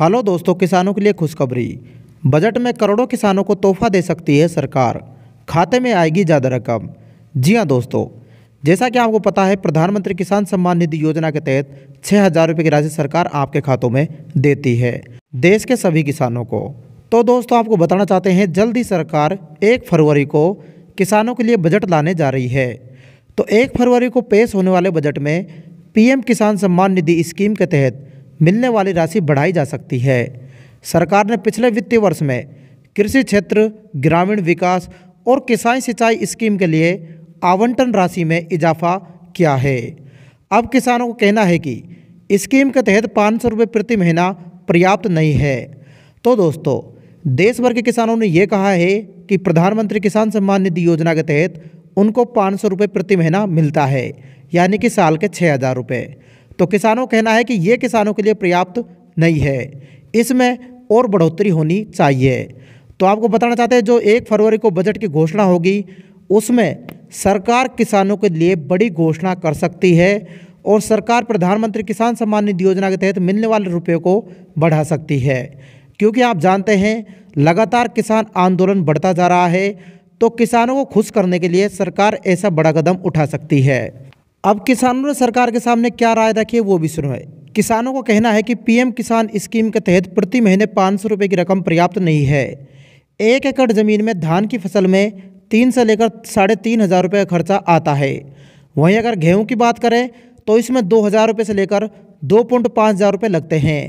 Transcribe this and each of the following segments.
hello दोस्तों किसानों के लिए खुशखबरी बजट में करोड़ों किसानों को तोहफा दे सकती है सरकार खाते में आएगी ज़्यादा रकम जी हां दोस्तों जैसा कि आपको पता है प्रधानमंत्री किसान सम्मान निधि योजना के तहत छः हज़ार रुपये की राशि सरकार आपके खातों में देती है देश के सभी किसानों को तो दोस्तों आपको बताना चाहते हैं जल्द ही सरकार एक फरवरी को किसानों के लिए बजट लाने जा रही है तो एक फरवरी को पेश होने वाले बजट में पीएम किसान सम्मान निधि स्कीम के तहत मिलने वाली राशि बढ़ाई जा सकती है सरकार ने पिछले वित्तीय वर्ष में कृषि क्षेत्र ग्रामीण विकास और किसान सिंचाई स्कीम के लिए आवंटन राशि में इजाफा किया है अब किसानों को कहना है कि स्कीम के तहत पाँच सौ रुपये प्रति महीना पर्याप्त नहीं है तो दोस्तों देश भर के किसानों ने यह कहा है कि प्रधानमंत्री किसान सम्मान निधि योजना के तहत उनको पाँच सौ रुपये प्रति महीना मिलता है यानी कि साल के छः हज़ार रुपये तो किसानों कहना है कि ये किसानों के लिए पर्याप्त नहीं है इसमें और बढ़ोतरी होनी चाहिए तो आपको बताना चाहते हैं जो एक फरवरी को बजट की घोषणा होगी उसमें सरकार किसानों के लिए बड़ी घोषणा कर सकती है और सरकार प्रधानमंत्री किसान सम्मान निधि योजना के तहत मिलने वाले रुपये को बढ़ा सकती है क्योंकि आप जानते हैं लगातार किसान आंदोलन बढ़ता जा रहा है तो किसानों को खुश करने के लिए सरकार ऐसा बड़ा कदम उठा सकती है अब किसानों ने सरकार के सामने क्या राय रखी है वो भी सुनो किसानों का कहना है कि पीएम किसान स्कीम के तहत प्रति महीने पाँच सौ रुपये की रकम पर्याप्त नहीं है एक एकड़ ज़मीन में धान की फसल में तीन से लेकर साढ़े तीन हज़ार रुपये का खर्चा आता है वहीं अगर गेहूं की बात करें तो इसमें दो हज़ार रुपये से लेकर दो पॉइंट पाँच हज़ार रुपये लगते हैं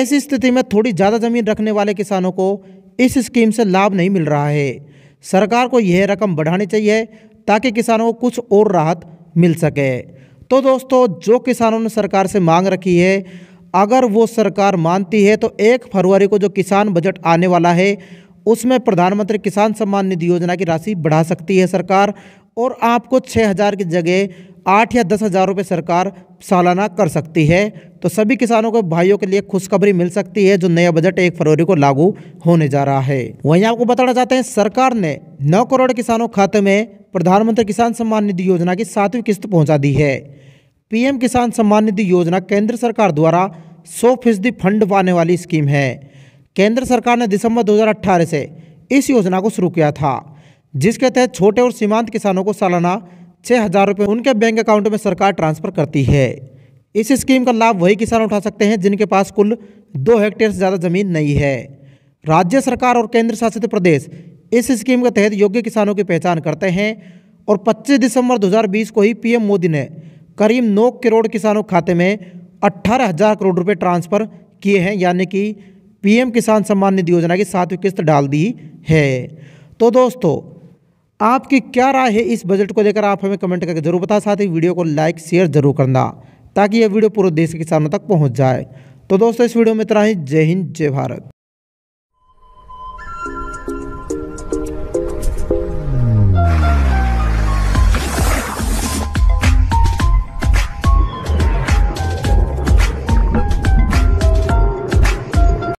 ऐसी स्थिति में थोड़ी ज़्यादा ज़मीन रखने वाले किसानों को इस स्कीम से लाभ नहीं मिल रहा है सरकार को यह रकम बढ़ानी चाहिए ताकि किसानों को कुछ और राहत मिल सके तो दोस्तों जो किसानों ने सरकार से मांग रखी है अगर वो सरकार मानती है तो एक फरवरी को जो किसान बजट आने वाला है उसमें प्रधानमंत्री किसान सम्मान निधि योजना की राशि बढ़ा सकती है सरकार और आपको छः हज़ार की जगह आठ या दस हज़ार रुपये सरकार सालाना कर सकती है तो सभी किसानों को भाइयों के लिए खुशखबरी मिल सकती है जो नया बजट एक फरवरी को लागू होने जा रहा है वहीं आपको बताना चाहते हैं सरकार ने नौ करोड़ किसानों खाते में प्रधानमंत्री किसान सम्मान निधि योजना की सातवीं किस्त पहुँचा दी है पीएम किसान सम्मान निधि योजना केंद्र सरकार द्वारा सौ फीसदी फंड पाने वाली स्कीम है केंद्र सरकार ने दिसंबर दो से इस योजना को शुरू किया था जिसके तहत छोटे और सीमांत किसानों को सालाना छः हज़ार रुपये उनके बैंक अकाउंट में सरकार ट्रांसफर करती है इस स्कीम का लाभ वही किसान उठा सकते हैं जिनके पास कुल दो हेक्टेयर से ज़्यादा ज़मीन नहीं है राज्य सरकार और केंद्र शासित प्रदेश इस स्कीम के तहत योग्य किसानों की पहचान करते हैं और 25 दिसंबर 2020 को ही पीएम मोदी ने करीब 9 करोड़ किसानों खाते में अट्ठारह हज़ार करोड़ रुपए ट्रांसफ़र किए हैं यानी कि पीएम किसान सम्मान निधि योजना की सातवीं किस्त डाल दी है तो दोस्तों आपकी क्या राय है इस बजट को लेकर आप हमें कमेंट करके जरूर बता साथ ही वीडियो को लाइक शेयर जरूर करना ताकि यह वीडियो पूरे देश के किसानों तक पहुँच जाए तो दोस्तों इस वीडियो में इतना ही जय हिंद जय भारत